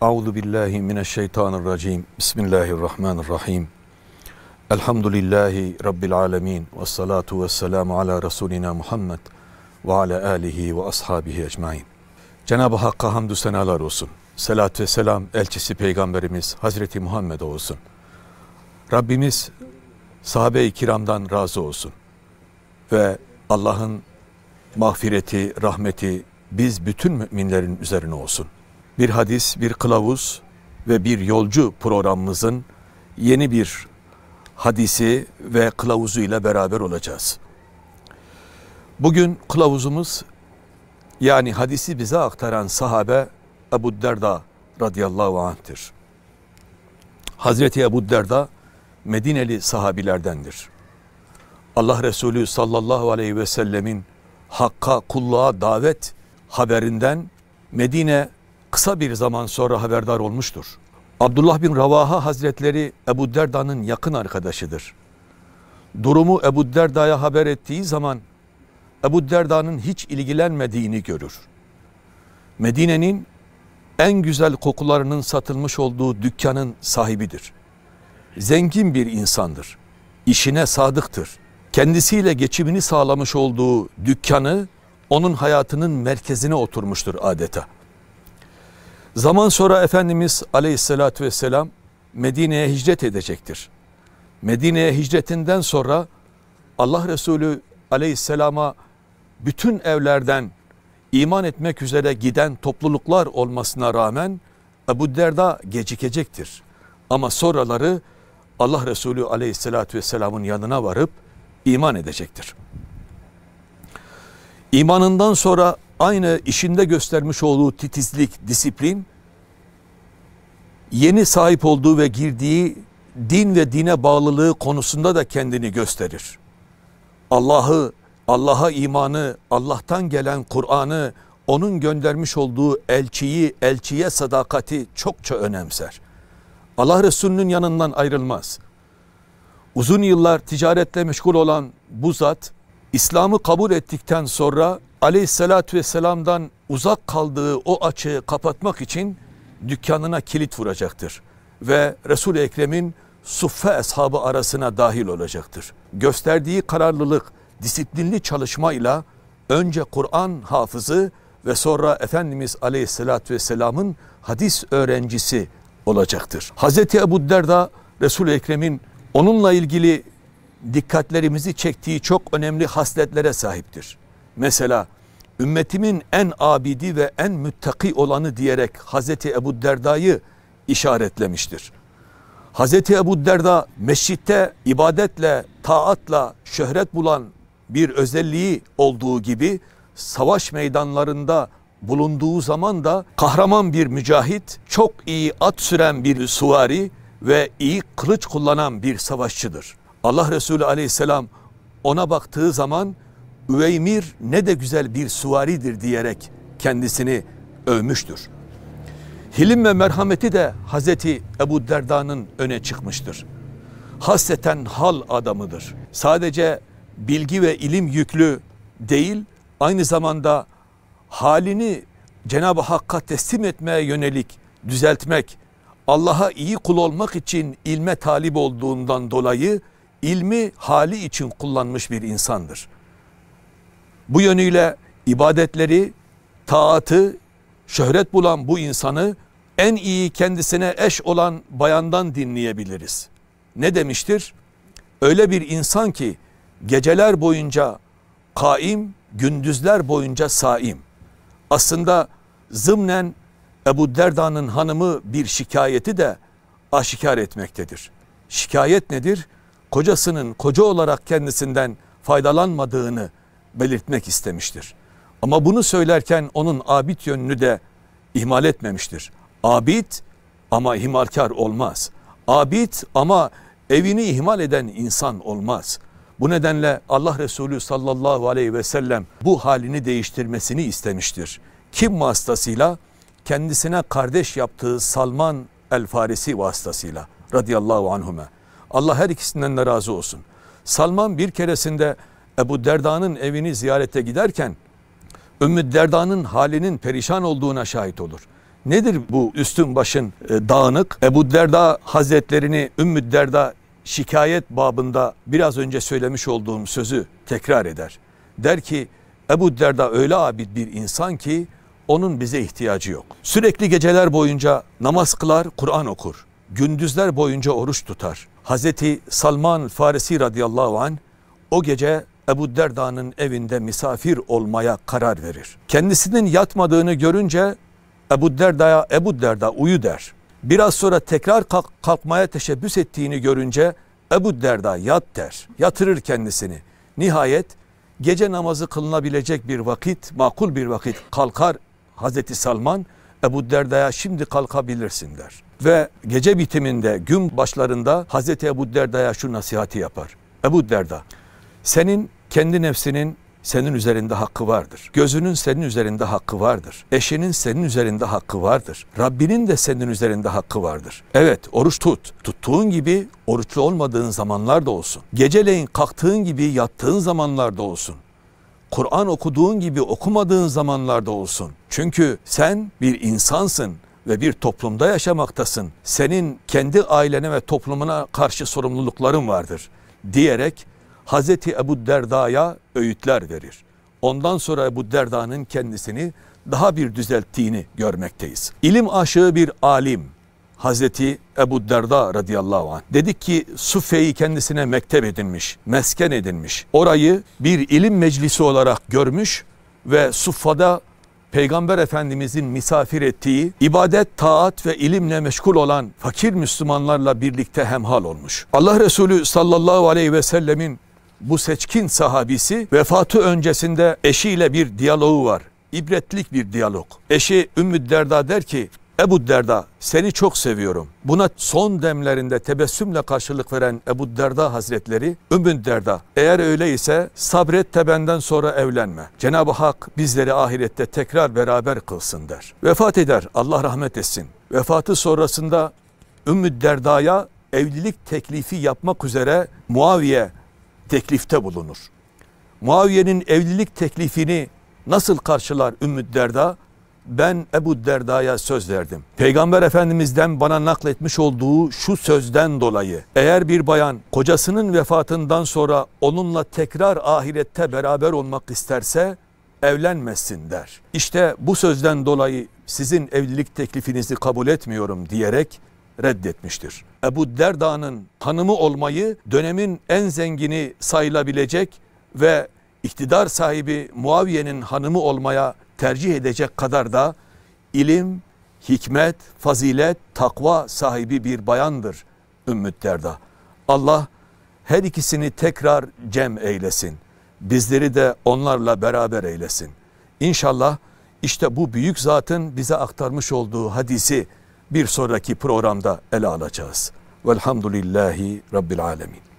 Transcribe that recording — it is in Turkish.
Euzu billahi mineşşeytanirracim. Bismillahirrahmanirrahim. Elhamdülillahi rabbil alamin ve salatu vesselamu ala resulina Muhammed ve ala alihi ve ashabihi ecmaîn. Cenab-ı Hakk'a hamdü senalar olsun. Selat ve selam elçisi peygamberimiz Hazreti Muhammed'e olsun. Rabbimiz sahabe-i kiramdan razı olsun. Ve Allah'ın mağfireti, rahmeti biz bütün müminlerin üzerine olsun bir hadis, bir kılavuz ve bir yolcu programımızın yeni bir hadisi ve kılavuzuyla beraber olacağız. Bugün kılavuzumuz yani hadisi bize aktaran sahabe Ebu Derda radıyallahu anh'tir. Hazreti Ebu Derda Medineli sahabilerdendir. Allah Resulü sallallahu aleyhi ve sellemin hakka kulluğa davet haberinden Medine kısa bir zaman sonra haberdar olmuştur. Abdullah bin Ravaha Hazretleri Ebu Derda'nın yakın arkadaşıdır. Durumu Ebu Derda'ya haber ettiği zaman Ebu Derda'nın hiç ilgilenmediğini görür. Medine'nin en güzel kokularının satılmış olduğu dükkanın sahibidir. Zengin bir insandır. İşine sadıktır. Kendisiyle geçimini sağlamış olduğu dükkanı onun hayatının merkezine oturmuştur adeta. Zaman sonra Efendimiz aleyhissalatü vesselam Medine'ye hicret edecektir. Medine'ye hicretinden sonra Allah Resulü aleyhisselama bütün evlerden iman etmek üzere giden topluluklar olmasına rağmen Ebu Derda gecikecektir. Ama sonraları Allah Resulü aleyhissalatü vesselamın yanına varıp iman edecektir. İmanından sonra aynı işinde göstermiş olduğu titizlik, disiplin, yeni sahip olduğu ve girdiği din ve dine bağlılığı konusunda da kendini gösterir. Allah'ı, Allah'a imanı, Allah'tan gelen Kur'an'ı, onun göndermiş olduğu elçiyi, elçiye sadakati çokça önemser. Allah Resulü'nün yanından ayrılmaz. Uzun yıllar ticaretle meşgul olan bu zat, İslam'ı kabul ettikten sonra aleyhissalatü vesselam'dan uzak kaldığı o açığı kapatmak için dükkanına kilit vuracaktır. Ve Resul-i Ekrem'in suffe eshabı arasına dahil olacaktır. Gösterdiği kararlılık, disiplinli çalışmayla önce Kur'an hafızı ve sonra Efendimiz Aleyhisselatü Vesselam'ın hadis öğrencisi olacaktır. Hz. Ebu Derda Resul-i Ekrem'in onunla ilgili dikkatlerimizi çektiği çok önemli hasletlere sahiptir. Mesela ümmetimin en abidi ve en müttaki olanı diyerek Hazreti Ebu Derda'yı işaretlemiştir. Hazreti Ebu Derda mescitte ibadetle, taatla şöhret bulan bir özelliği olduğu gibi savaş meydanlarında bulunduğu zaman da kahraman bir mücahit, çok iyi at süren bir suvari ve iyi kılıç kullanan bir savaşçıdır. Allah Resulü aleyhisselam ona baktığı zaman Üveymir ne de güzel bir suvaridir diyerek kendisini övmüştür. Hilim ve merhameti de Hazreti Ebu Derda'nın öne çıkmıştır. Hasreten hal adamıdır. Sadece bilgi ve ilim yüklü değil, aynı zamanda halini Cenab-ı Hakk'a teslim etmeye yönelik düzeltmek, Allah'a iyi kul olmak için ilme talip olduğundan dolayı ilmi hali için kullanmış bir insandır. Bu yönüyle ibadetleri, taatı, şöhret bulan bu insanı en iyi kendisine eş olan bayandan dinleyebiliriz. Ne demiştir? Öyle bir insan ki geceler boyunca kaim, gündüzler boyunca saim. Aslında zımnen Ebu Derda'nın hanımı bir şikayeti de aşikar etmektedir. Şikayet nedir? Kocasının koca olarak kendisinden faydalanmadığını, belirtmek istemiştir. Ama bunu söylerken onun abid yönünü de ihmal etmemiştir. Abid ama himarkar olmaz. Abid ama evini ihmal eden insan olmaz. Bu nedenle Allah Resulü sallallahu aleyhi ve sellem bu halini değiştirmesini istemiştir. Kim vasıtasıyla? Kendisine kardeş yaptığı Salman el Farisi vasıtasıyla radıyallahu anhüme. Allah her ikisinden de razı olsun. Salman bir keresinde Ebu Derda'nın evini ziyarete giderken Ümmü Derda'nın halinin perişan olduğuna şahit olur. Nedir bu üstün başın e, dağınık? Ebu Derda Hazretlerini Ümmü Derda şikayet babında biraz önce söylemiş olduğum sözü tekrar eder. Der ki Ebu Derda öyle abid bir insan ki onun bize ihtiyacı yok. Sürekli geceler boyunca namaz kılar, Kur'an okur. Gündüzler boyunca oruç tutar. Hazreti Salman Farisi radıyallahu an o gece Ebu Derda'nın evinde misafir olmaya karar verir. Kendisinin yatmadığını görünce Ebu Derda'ya Ebu Derda uyu der. Biraz sonra tekrar kalk kalkmaya teşebbüs ettiğini görünce Ebu Derda yat der. Yatırır kendisini. Nihayet gece namazı kılınabilecek bir vakit, makul bir vakit kalkar Hazreti Salman Ebu Derda'ya şimdi kalkabilirsin der. Ve gece bitiminde gün başlarında Hazreti Ebu Derda'ya şu nasihati yapar. Ebu Derda senin kendi nefsinin senin üzerinde hakkı vardır. Gözünün senin üzerinde hakkı vardır. Eşinin senin üzerinde hakkı vardır. Rabbinin de senin üzerinde hakkı vardır. Evet oruç tut. Tuttuğun gibi oruçlu olmadığın zamanlar da olsun. Geceleyin kalktığın gibi yattığın zamanlar da olsun. Kur'an okuduğun gibi okumadığın zamanlar da olsun. Çünkü sen bir insansın ve bir toplumda yaşamaktasın. Senin kendi ailene ve toplumuna karşı sorumlulukların vardır diyerek Hazreti Ebu Derda'ya öğütler verir. Ondan sonra Ebu Derda'nın kendisini daha bir düzelttiğini görmekteyiz. İlim aşığı bir alim Hazreti Ebu Derda radıyallahu anh dedik ki Sufeyi kendisine mektep edinmiş, mesken edinmiş. Orayı bir ilim meclisi olarak görmüş ve Suffa'da Peygamber Efendimizin misafir ettiği ibadet, taat ve ilimle meşgul olan fakir Müslümanlarla birlikte hemhal olmuş. Allah Resulü sallallahu aleyhi ve sellemin bu seçkin sahabisi vefatı öncesinde eşiyle bir diyaloğu var. İbretlik bir diyalog. Eşi Ümmü Derda der ki Ebu Derda seni çok seviyorum. Buna son demlerinde tebessümle karşılık veren Ebu Derda Hazretleri Ümmü Derda eğer öyleyse sabret de benden sonra evlenme. Cenab-ı Hak bizleri ahirette tekrar beraber kılsın der. Vefat eder Allah rahmet etsin. Vefatı sonrasında Ümmü Derda'ya evlilik teklifi yapmak üzere Muaviye teklifte bulunur. Muaviye'nin evlilik teklifini nasıl karşılar Ümmü Derda? Ben Ebu Derda'ya söz verdim. Peygamber Efendimiz'den bana nakletmiş olduğu şu sözden dolayı eğer bir bayan kocasının vefatından sonra onunla tekrar ahirette beraber olmak isterse evlenmesin der. İşte bu sözden dolayı sizin evlilik teklifinizi kabul etmiyorum diyerek reddetmiştir. Ebu Derda'nın hanımı olmayı dönemin en zengini sayılabilecek ve iktidar sahibi Muaviye'nin hanımı olmaya tercih edecek kadar da ilim, hikmet, fazilet, takva sahibi bir bayandır Ümmü Derda. Allah her ikisini tekrar cem eylesin. Bizleri de onlarla beraber eylesin. İnşallah işte bu büyük zatın bize aktarmış olduğu hadisi bir sonraki programda ele alacağız. Velhamdülillahi Rabbil Alemin.